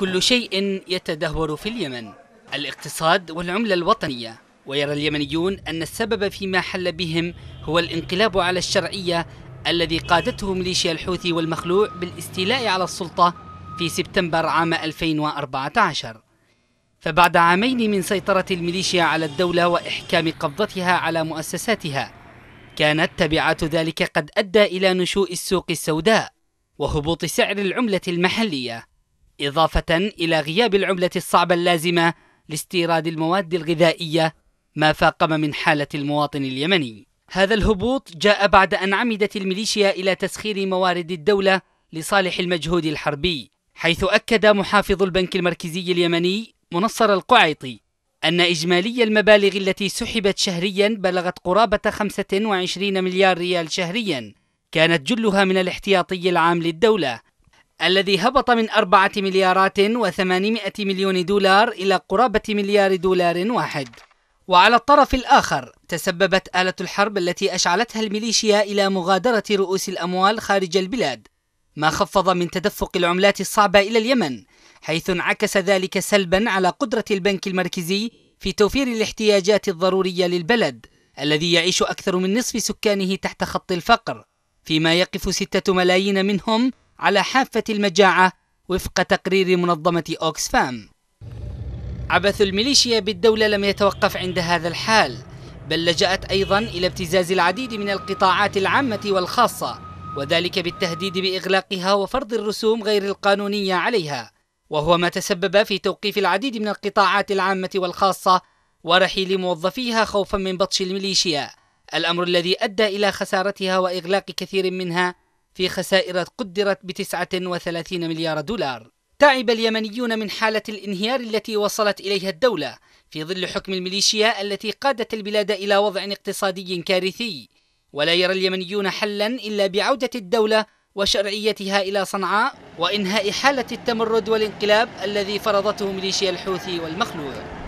كل شيء يتدهور في اليمن الاقتصاد والعملة الوطنية ويرى اليمنيون أن السبب فيما حل بهم هو الانقلاب على الشرعية الذي قادته ميليشيا الحوثي والمخلوع بالاستيلاء على السلطة في سبتمبر عام 2014 فبعد عامين من سيطرة الميليشيا على الدولة وإحكام قبضتها على مؤسساتها كانت تبعات ذلك قد أدى إلى نشوء السوق السوداء وهبوط سعر العملة المحلية إضافة إلى غياب العملة الصعبة اللازمة لاستيراد المواد الغذائية ما فاقم من حالة المواطن اليمني هذا الهبوط جاء بعد أن عمدت الميليشيا إلى تسخير موارد الدولة لصالح المجهود الحربي حيث أكد محافظ البنك المركزي اليمني منصر القعيطي أن إجمالي المبالغ التي سحبت شهريا بلغت قرابة 25 مليار ريال شهريا كانت جلها من الاحتياطي العام للدولة الذي هبط من أربعة مليارات وثمانمائة مليون دولار إلى قرابة مليار دولار واحد وعلى الطرف الآخر تسببت آلة الحرب التي أشعلتها الميليشيا إلى مغادرة رؤوس الأموال خارج البلاد ما خفض من تدفق العملات الصعبة إلى اليمن حيث انعكس ذلك سلبا على قدرة البنك المركزي في توفير الاحتياجات الضرورية للبلد الذي يعيش أكثر من نصف سكانه تحت خط الفقر فيما يقف ستة ملايين منهم على حافة المجاعة وفق تقرير منظمة أوكسفام عبث الميليشيا بالدولة لم يتوقف عند هذا الحال بل لجأت أيضا إلى ابتزاز العديد من القطاعات العامة والخاصة وذلك بالتهديد بإغلاقها وفرض الرسوم غير القانونية عليها وهو ما تسبب في توقيف العديد من القطاعات العامة والخاصة ورحيل موظفيها خوفا من بطش الميليشيا الأمر الذي أدى إلى خسارتها وإغلاق كثير منها في خسائر قدرت بتسعة وثلاثين مليار دولار تعب اليمنيون من حالة الانهيار التي وصلت إليها الدولة في ظل حكم الميليشيا التي قادت البلاد إلى وضع اقتصادي كارثي ولا يرى اليمنيون حلا إلا بعودة الدولة وشرعيتها إلى صنعاء وإنهاء حالة التمرد والانقلاب الذي فرضته ميليشيا الحوثي والمخلوع